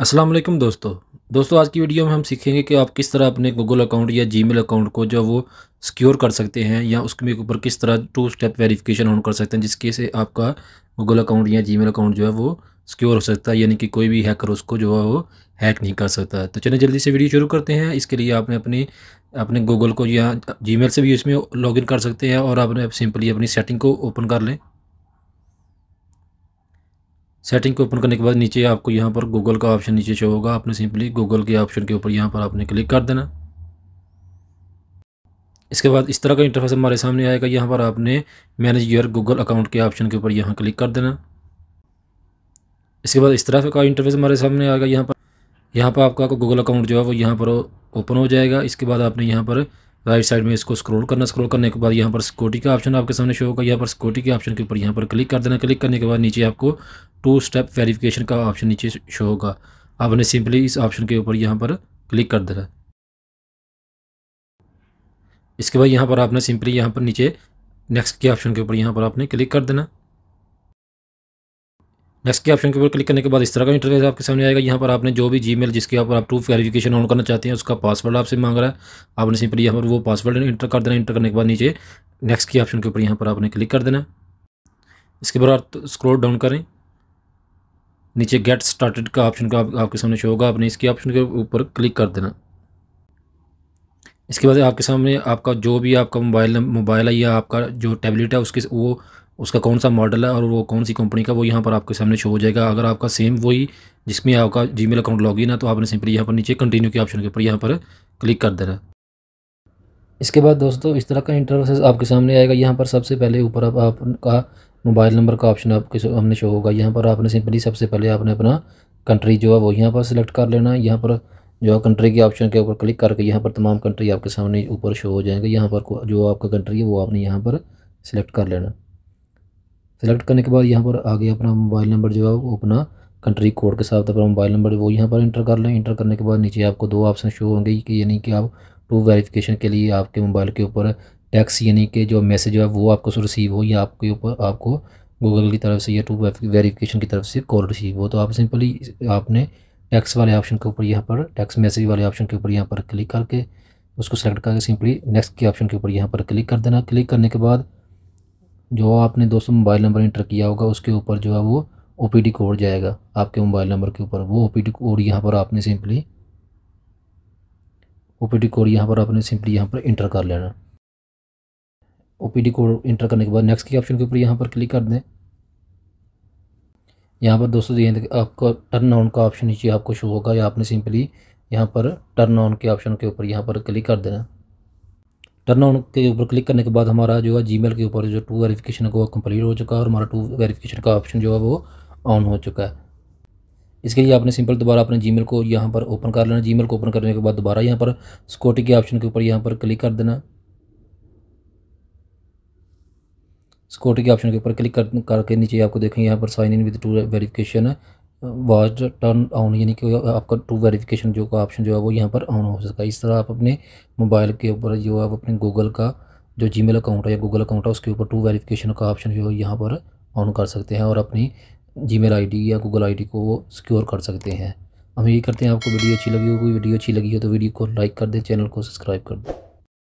अस्सलाम वालेकुम दोस्तों दोस्तों आज की वीडियो में हम सीखेंगे कि आप किस तरह अपने गूगल अकाउंट या मेल अकाउंट को जो वो सिक्योर कर सकते हैं या उसके ऊपर किस तरह टू स्टेप वेरिफिकेशन ऑन कर सकते हैं जिसके से आपका गूगल अकाउंट या मेल अकाउंट जो है वो सिक्योर हो सकता है यानी कि कोई भी हैकर उसको जो है वो हैक नहीं कर सकता तो चलिए जल्दी से वीडियो शुरू करते हैं इसके लिए आपने अपनी अपने गूगल को या जी से भी इसमें इन कर सकते हैं और आपने सिंपली अपनी सेटिंग को ओपन कर लें सेटिंग को ओपन करने के बाद नीचे आपको यहाँ पर गूगल का ऑप्शन नीचे शो होगा आपने सिंपली गूगल के ऑप्शन के ऊपर यहाँ पर आपने क्लिक कर देना इसके बाद इस तरह का इंटरफेस हमारे सामने आएगा यहाँ पर आपने मैनेज योर गूगल अकाउंट के ऑप्शन के ऊपर यहाँ क्लिक कर देना इसके बाद इस तरह का इंटरफेस हमारे सामने आएगा यहाँ पर यहाँ पर आपका गूगल अकाउंट जो है वो यहाँ पर ओपन हो जाएगा इसके बाद आपने यहाँ पर राइट साइड में इसको स्क्रॉल करना स्क्रॉल करने के बाद यहाँ पर सिक्योरिटी का ऑप्शन आपके सामने शो होगा यहाँ पर सिक्योरिटी के ऑप्शन के ऊपर यहाँ पर क्लिक कर देना क्लिक करने के बाद नीचे आपको टू स्टेप वेरिफिकेशन का ऑप्शन नीचे शो होगा आपने सिंपली इस ऑप्शन के ऊपर यहाँ पर क्लिक कर देना इसके बाद यहाँ पर आपने सिंपली यहाँ पर नीचे नेक्स्ट के ऑप्शन के ऊपर यहाँ पर आपने क्लिक कर देना नेक्स्ट के ऑप्शन के ऊपर क्लिक करने के बाद इस तरह का इंटरफेस आपके सामने आएगा यहाँ पर आपने जो भी जी मेल जिसके आप प्रूफ वेरिफिकेशन ऑन करना चाहते हैं उसका पासवर्ड आपसे मांग रहा है आपने सिंपली यहाँ पर वो पासवर्ड इंटर कर देना इंटर करने के बाद नीचे नेक्स्ट के ऑप्शन के ऊपर यहाँ पर आपने क्लिक कर देना इसके बाद स्क्रोल डाउन करें नीचे गेट स्टार्टेड का ऑप्शन का आपके सामने शो होगा आपने इसके ऑप्शन के ऊपर क्लिक कर देना इसके बाद आपके सामने आपका जो भी आपका मोबाइल मोबाइल है या आपका जो टैबलेट है उसके वो उसका कौन सा मॉडल है और वो कौन सी कंपनी का वो यहाँ पर आपके सामने शो हो जाएगा अगर आपका सेम वही जिसमें आपका जी अकाउंट लॉग है तो आपने सिंपली यहाँ पर नीचे कंटिन्यू के ऑप्शन के ऊपर यहाँ पर क्लिक कर देना इसके बाद दोस्तों इस तरह का इंटरवेस आपके सामने आएगा यहाँ पर सबसे पहले ऊपर आप, आपका मोबाइल नंबर का ऑप्शन आपके हमने शो होगा यहाँ पर आपने सिंपली सबसे पहले आपने अपना कंट्री जो है वो यहाँ पर सिलेक्ट कर लेना है यहाँ पर जो है कंट्री के ऑप्शन के ऊपर क्लिक करके यहाँ पर तमाम कंट्री आपके सामने ऊपर शो हो जाएंगे यहाँ पर जो आपका कंट्री है वो आपने यहाँ पर सिलेक्ट कर लेना सेलेक्ट करने के बाद यहाँ पर आगे अपना मोबाइल नंबर जो है वो अपना कंट्री कोड के साथ अपना मोबाइल नंबर वो यहाँ पर इंटर कर लें इंटर करने के बाद नीचे आपको दो ऑप्शन शो होंगे कि यानी कि आप टू वेरिफिकेशन के लिए आपके मोबाइल के ऊपर टैक्स यानी कि जो मैसेज है वो आपको रिसीव हो या आपके ऊपर आपको गूगल की तरफ से या टू वेरिफिकेशन की तरफ से कॉल रिसीव हो तो आप सिंपली आपने टैक्स वाले ऑप्शन के ऊपर यहाँ पर टैक्स मैसेज वाले ऑप्शन के ऊपर यहाँ पर क्लिक करके उसको सेलेक्ट करके सिंपली नेक्स्ट के ऑप्शन के ऊपर यहाँ पर क्लिक कर देना क्लिक करने के बाद जो आपने दोस्तों मोबाइल नंबर इंटर किया होगा उसके ऊपर जो है वो ओ कोड जाएगा आपके मोबाइल नंबर के ऊपर वो ओ कोड यहाँ पर आपने सिंपली ओ कोड यहाँ पर आपने सिंपली यहाँ पर इंटर कर लेना ओ कोड इंटर करने के बाद नेक्स्ट के ऑप्शन के ऊपर यहाँ पर क्लिक कर दें यहाँ पर दोस्तों ये आपका टर्न ऑन का ऑप्शन नीचे आपको शो होगा या आपने सिंपली यहाँ पर टर्न ऑन के ऑप्शन के ऊपर यहाँ पर क्लिक कर देना टर्न ऑन के ऊपर क्लिक करने के बाद हमारा जो है जी के ऊपर जो टू वेरीफ़िकेशन है वो कंप्लीट हो चुका है और हमारा टू वेरीफिकेशन का ऑप्शन जो है वो ऑन हो चुका है इसके लिए आपने सिंपल दोबारा अपने जी को यहाँ पर ओपन कर लेना जी को ओपन करने के बाद दोबारा यहाँ पर सिक्योरिटी के ऑप्शन के ऊपर यहाँ पर क्लिक कर देना सिक्योरिटी के ऑप्शन के ऊपर क्लिक कर करके नीचे आपको देखेंगे यहाँ पर sign in with two verification was watch turn on यानी कि आपका टू वेरिफिकेशन जो का ऑप्शन जो है वो यहाँ पर ऑन हो सकता है इस तरह आप अपने मोबाइल के ऊपर जो आप अपने गूगल का जो जी अकाउंट है या गूगल अकाउंट है उसके ऊपर टू वेरिफिकेशन का ऑप्शन जो है यहाँ पर ऑन कर सकते हैं और अपनी जी डी या गूगल डी को वो सिक्योर कर सकते हैं हम ये करते हैं आपको वीडियो अच्छी लगी हो कोई वीडियो अच्छी लगी हो तो वीडियो को लाइक कर दें चैनल को सब्सक्राइब कर दें